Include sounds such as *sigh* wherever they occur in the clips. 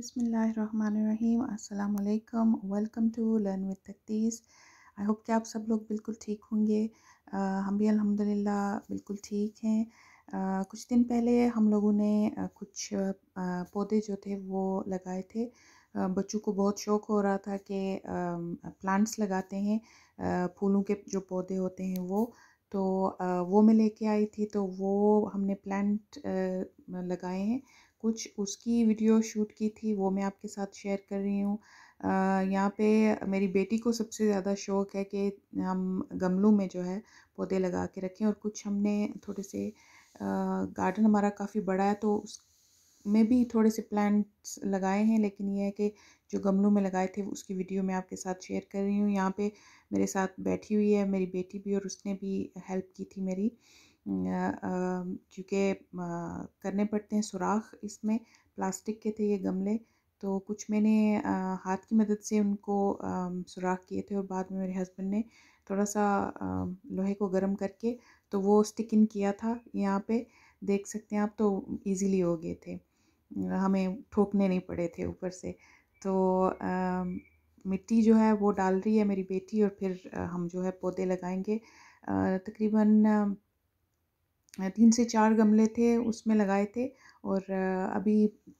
अस्सलाम वालेकुम welcome to learn with तकतीस आई होप कि आप सब लोग बिल्कुल ठीक होंगे uh, हम भी अल्हम्दुलिल्लाह बिल्कुल ठीक हैं uh, कुछ दिन पहले हम लोगों ने uh, कुछ पौधे जो थे वो लगाए थे बच्चों को बहुत शौक़ हो रहा था कि प्लांट्स लगाते हैं फूलों के जो पौधे होते हैं वो तो वो मैं लेके आई थी तो वो हमने प्लांट लगाए हैं कुछ उसकी वीडियो शूट की थी वो मैं आपके साथ शेयर कर रही हूँ यहाँ पे मेरी बेटी को सबसे ज़्यादा शौक़ है कि हम गमलों में जो है पौधे लगा के रखें और कुछ हमने थोड़े से गार्डन हमारा काफ़ी बड़ा है तो उस में भी थोड़े से प्लांट्स लगाए हैं लेकिन ये है कि जो गमलों में लगाए थे उसकी वीडियो मैं आपके साथ शेयर कर रही हूँ यहाँ पे मेरे साथ बैठी हुई है मेरी बेटी भी और उसने भी हेल्प की थी मेरी क्योंकि करने पड़ते हैं सुराख इसमें प्लास्टिक के थे ये गमले तो कुछ मैंने हाथ की मदद से उनको सुराख किए थे और बाद में मेरे हस्बैंड ने थोड़ा सा लोहे को गर्म करके तो वो स्टिक इन किया था यहाँ पे देख सकते हैं आप तो इजीली हो गए थे हमें ठोकने नहीं पड़े थे ऊपर से तो आ, मिट्टी जो है वो डाल रही है मेरी बेटी और फिर हम जो है पौधे लगाएंगे तकरीबन तीन से चार गमले थे उसमें लगाए थे और अभी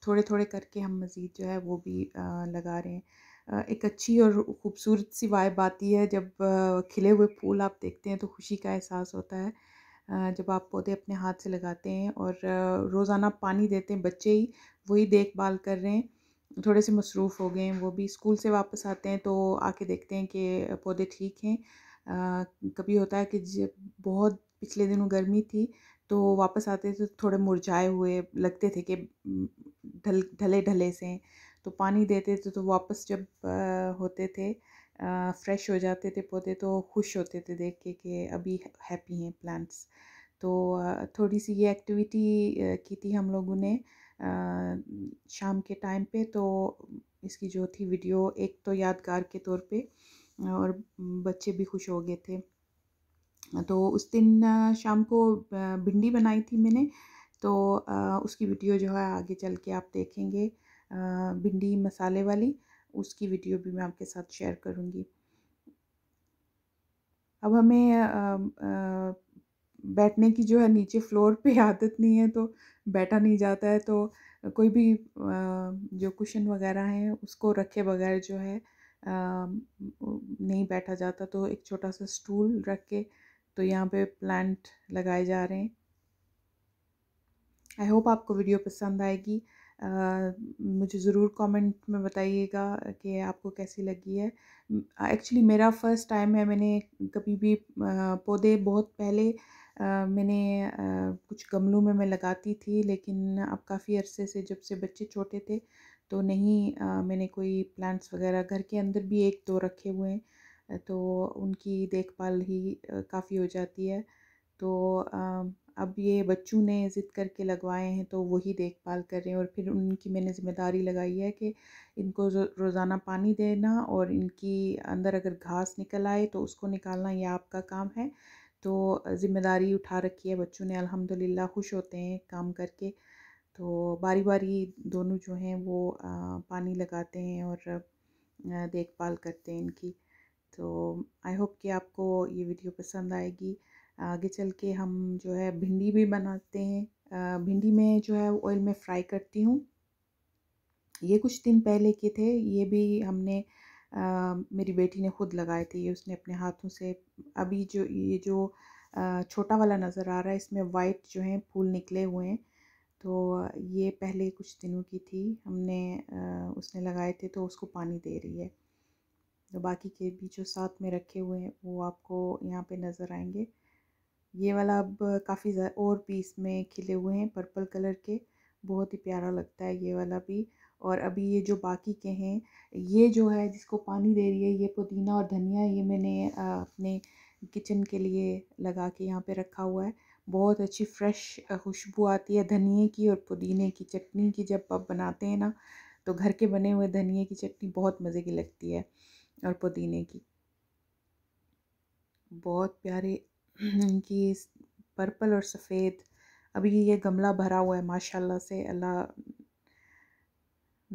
थोड़े थोड़े करके हम मज़ीद जो है वो भी लगा रहे हैं एक अच्छी और ख़ूबसूरत सी वाइब आती है जब खिले हुए फूल आप देखते हैं तो खुशी का एहसास होता है जब आप पौधे अपने हाथ से लगाते हैं और रोज़ाना पानी देते हैं बच्चे ही वही देखभाल कर रहे हैं थोड़े से मसरूफ़ हो गए हैं वो भी स्कूल से वापस आते हैं तो आके देखते हैं कि पौधे ठीक हैं कभी होता है कि जब बहुत पिछले दिनों गर्मी थी तो वापस आते थे तो थोड़े मुरझाए हुए लगते थे कि ढल ढले ढले से तो पानी देते थे तो वापस जब होते थे फ्रेश हो जाते थे पौधे तो खुश होते थे देख के कि अभी हैप्पी हैं प्लांट्स तो थोड़ी सी ये एक्टिविटी की थी हम लोगों ने शाम के टाइम पे तो इसकी जो थी वीडियो एक तो यादगार के तौर पे और बच्चे भी खुश हो गए थे तो उस दिन शाम को भिंडी बनाई थी मैंने तो उसकी वीडियो जो है आगे चल के आप देखेंगे भिंडी मसाले वाली उसकी वीडियो भी मैं आपके साथ शेयर करूँगी अब हमें बैठने की जो है नीचे फ्लोर पे आदत नहीं है तो बैठा नहीं जाता है तो कोई भी जो कुशन वगैरह हैं उसको रखे बगैर जो है नहीं बैठा जाता तो एक छोटा सा स्टूल रख के तो यहाँ पे प्लांट लगाए जा रहे हैं आई होप आपको वीडियो पसंद आएगी Uh, मुझे ज़रूर कमेंट में बताइएगा कि आपको कैसी लगी है एक्चुअली मेरा फर्स्ट टाइम है मैंने कभी भी पौधे बहुत पहले मैंने कुछ गमलों में मैं लगाती थी लेकिन अब काफ़ी अरसे से जब से बच्चे छोटे थे तो नहीं मैंने कोई प्लांट्स वगैरह घर के अंदर भी एक दो रखे हुए हैं तो उनकी देखभाल ही काफ़ी हो जाती है तो अब ये बच्चों ने ज़िद करके लगवाए हैं तो वही देखभाल कर रहे हैं और फिर उनकी मैंने ज़िम्मेदारी लगाई है कि इनको रोज़ाना पानी देना और इनकी अंदर अगर घास निकल आए तो उसको निकालना ये आपका काम है तो ज़िम्मेदारी उठा रखी है बच्चों ने अल्हम्दुलिल्लाह खुश होते हैं काम करके तो बारी बारी दोनों जो हैं वो पानी लगाते हैं और देखभाल करते हैं इनकी तो आई होप कि आपको ये वीडियो पसंद आएगी आगे चल के हम जो है भिंडी भी बनाते हैं भिंडी में जो है ऑयल में फ्राई करती हूँ ये कुछ दिन पहले के थे ये भी हमने आ, मेरी बेटी ने खुद लगाए थे ये उसने अपने हाथों से अभी जो ये जो आ, छोटा वाला नज़र आ रहा है इसमें वाइट जो है फूल निकले हुए हैं तो ये पहले कुछ दिनों की थी हमने आ, उसने लगाए थे तो उसको पानी दे रही है जो बाकी के भी जो साथ में रखे हुए हैं वो आपको यहाँ पे नज़र आएंगे ये वाला अब काफ़ी और भी इसमें खिले हुए हैं पर्पल कलर के बहुत ही प्यारा लगता है ये वाला भी और अभी ये जो बाकी के हैं ये जो है जिसको पानी दे रही है ये पुदीना और धनिया ये मैंने अपने किचन के लिए लगा के यहाँ पे रखा हुआ है बहुत अच्छी फ्रेश खुशबू आती है धनिए की और पुदीने की चटनी की जब आप बनाते हैं ना तो घर के बने हुए धनिए की चटनी बहुत मज़े की लगती है और पुदीने की बहुत प्यारे *clears throat* इनकी पर्पल और सफ़ेद अभी ये गमला भरा हुआ है माशाल्लाह से अल्लाह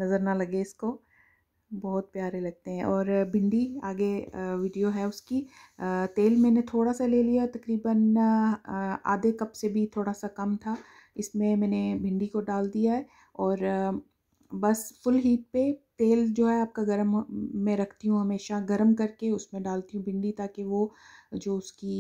नज़र ना लगे इसको बहुत प्यारे लगते हैं और भिंडी आगे वीडियो है उसकी तेल मैंने थोड़ा सा ले लिया तकरीबन आधे कप से भी थोड़ा सा कम था इसमें मैंने भिंडी को डाल दिया है और बस फुल हीट पे तेल जो है आपका गरम मैं रखती हूँ हमेशा गरम करके उसमें डालती हूँ भिंडी ताकि वो जो उसकी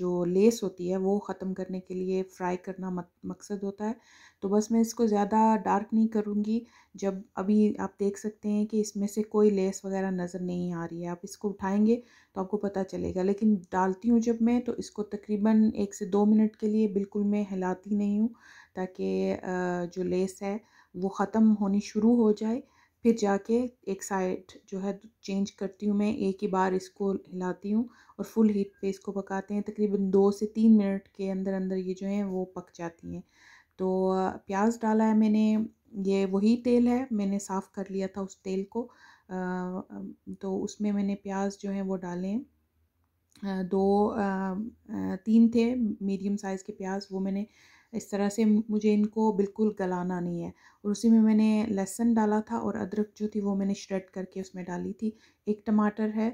जो लेस होती है वो ख़त्म करने के लिए फ्राई करना मकसद होता है तो बस मैं इसको ज़्यादा डार्क नहीं करूँगी जब अभी आप देख सकते हैं कि इसमें से कोई लेस वगैरह नज़र नहीं आ रही है आप इसको उठाएँगे तो आपको पता चलेगा लेकिन डालती हूँ जब मैं तो इसको तकरीबन एक से दो मिनट के लिए बिल्कुल मैं हिलाती नहीं हूँ ताकि जो लेस है वो ख़त्म होनी शुरू हो जाए फिर जाके एक साइड जो है चेंज करती हूँ मैं एक ही बार इसको हिलाती हूँ और फुल हीट पे इसको पकाते हैं तकरीबन दो से तीन मिनट के अंदर अंदर ये जो है वो पक जाती हैं तो प्याज डाला है मैंने ये वही तेल है मैंने साफ़ कर लिया था उस तेल को तो उसमें मैंने प्याज जो है वो डाले हैं दो तीन थे मीडियम साइज़ के प्याज वो मैंने इस तरह से मुझे इनको बिल्कुल गलाना नहीं है और उसी में मैंने लहसुन डाला था और अदरक जो थी वो मैंने श्रेड करके उसमें डाली थी एक टमाटर है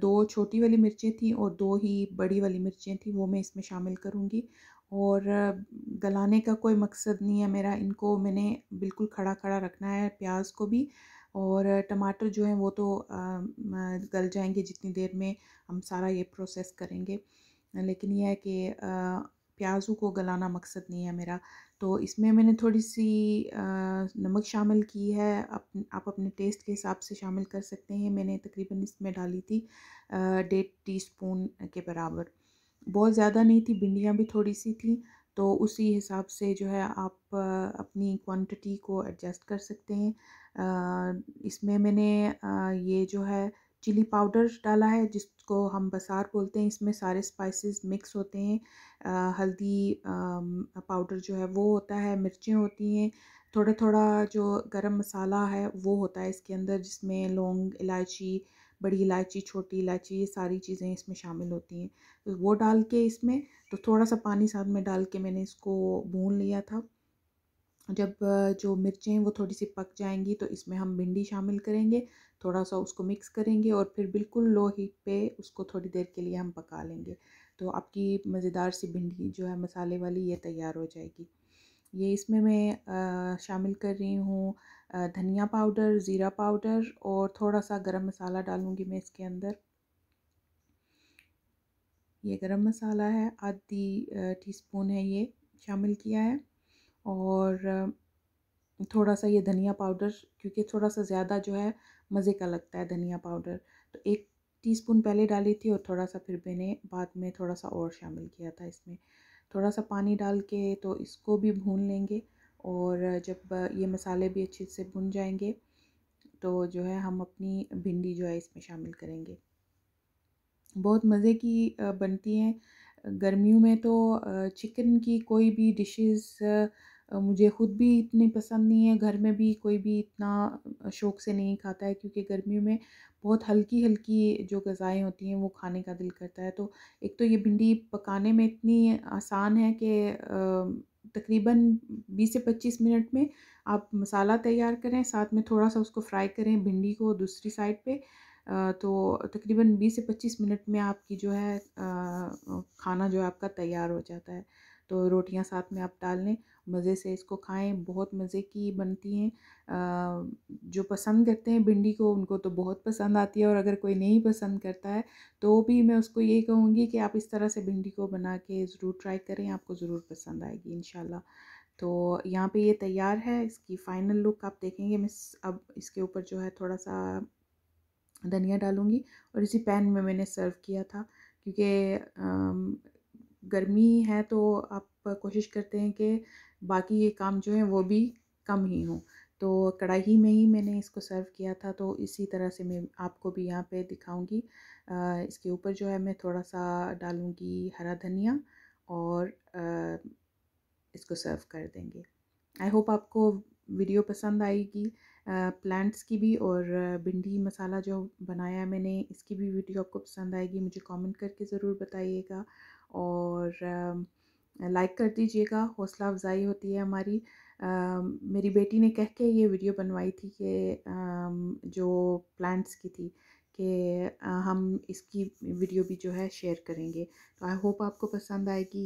दो छोटी वाली मिर्चें थी और दो ही बड़ी वाली मिर्चें थी वो मैं इसमें शामिल करूँगी और गलाने का कोई मकसद नहीं है मेरा इनको मैंने बिल्कुल खड़ा खड़ा रखना है प्याज को भी और टमाटर जो हैं वो तो गल जाएंगे जितनी देर में हम सारा ये प्रोसेस करेंगे लेकिन यह है कि प्याज़ों को गलाना मकसद नहीं है मेरा तो इसमें मैंने थोड़ी सी नमक शामिल की है अप, आप अपने टेस्ट के हिसाब से शामिल कर सकते हैं मैंने तकरीबन इसमें डाली थी डेढ़ टी स्पून के बराबर बहुत ज़्यादा नहीं थी भिंडियाँ भी थोड़ी सी थी तो उसी हिसाब से जो है आप अपनी क्वांटिटी को एडजस्ट कर सकते हैं इसमें मैंने ये जो है चिली पाउडर डाला है जिसको हम बसार बोलते हैं इसमें सारे स्पाइसेस मिक्स होते हैं आ, हल्दी पाउडर जो है वो होता है मिर्चें होती हैं थोड़ा थोड़ा जो गरम मसाला है वो होता है इसके अंदर जिसमें लौंग इलायची बड़ी इलायची छोटी इलायची ये सारी चीज़ें इसमें शामिल होती हैं तो वो डाल के इसमें तो थोड़ा सा पानी साथ में डाल के मैंने इसको भून लिया था जब जो मिर्चें हैं वो थोड़ी सी पक जाएंगी तो इसमें हम भिंडी शामिल करेंगे थोड़ा सा उसको मिक्स करेंगे और फिर बिल्कुल लो हीट पे उसको थोड़ी देर के लिए हम पका लेंगे तो आपकी मज़ेदार सी भिंडी जो है मसाले वाली ये तैयार हो जाएगी ये इसमें मैं शामिल कर रही हूँ धनिया पाउडर ज़ीरा पाउडर और थोड़ा सा गर्म मसाला डालूँगी मैं इसके अंदर ये गरम मसाला है आधी टीस्पून है ये शामिल किया है और थोड़ा सा ये धनिया पाउडर क्योंकि थोड़ा सा ज़्यादा जो है मज़े का लगता है धनिया पाउडर तो एक टीस्पून पहले डाली थी और थोड़ा सा फिर मैंने बाद में थोड़ा सा और शामिल किया था इसमें थोड़ा सा पानी डाल के तो इसको भी भून लेंगे और जब ये मसाले भी अच्छे से भुन जाएंगे तो जो है हम अपनी भिंडी जो है इसमें शामिल करेंगे बहुत मज़े की बनती हैं गर्मियों में तो चिकन की कोई भी डिशेस मुझे ख़ुद भी इतनी पसंद नहीं है घर में भी कोई भी इतना शौक़ से नहीं खाता है क्योंकि गर्मियों में बहुत हल्की हल्की जो गज़ाएँ होती हैं वो खाने का दिल करता है तो एक तो ये भिंडी पकाने में इतनी आसान है कि तकरीबन 20 से 25 मिनट में आप मसाला तैयार करें साथ में थोड़ा सा उसको फ्राई करें भिंडी को दूसरी साइड पर तो तकरीबन 20 से 25 मिनट में आपकी जो है खाना जो है आपका तैयार हो जाता है तो रोटियां साथ में आप डाल लें मज़े से इसको खाएं बहुत मज़े की बनती हैं जो पसंद करते हैं भिंडी को उनको तो बहुत पसंद आती है और अगर कोई नहीं पसंद करता है तो भी मैं उसको ये कहूँगी कि आप इस तरह से भिंडी को बना के ज़रूर ट्राई करें आपको ज़रूर पसंद आएगी इन तो यहाँ पे ये तैयार है इसकी फ़ाइनल लुक आप देखेंगे मैं अब इसके ऊपर जो है थोड़ा सा धनिया डालूँगी और इसी पैन में मैंने सर्व किया था क्योंकि गर्मी है तो आप कोशिश करते हैं कि बाकी ये काम जो है वो भी कम ही हो तो कढ़ाई में ही मैंने इसको सर्व किया था तो इसी तरह से मैं आपको भी यहाँ पे दिखाऊंगी इसके ऊपर जो है मैं थोड़ा सा डालूंगी हरा धनिया और इसको सर्व कर देंगे आई होप आपको वीडियो पसंद आएगी प्लांट्स की भी और भिंडी मसाला जो बनाया मैंने इसकी भी वीडियो आपको पसंद आएगी मुझे कमेंट करके ज़रूर बताइएगा और लाइक कर दीजिएगा हौसला अफजाई होती है हमारी मेरी बेटी ने कह के ये वीडियो बनवाई थी कि जो प्लांट्स की थी कि हम इसकी वीडियो भी जो है शेयर करेंगे तो आई होप आपको पसंद आएगी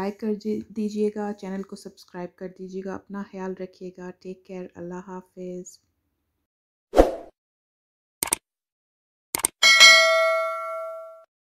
लाइक कर दीजिएगा चैनल को सब्सक्राइब कर दीजिएगा अपना ख्याल रखिएगा टेक केयर अल्लाह हाफिज़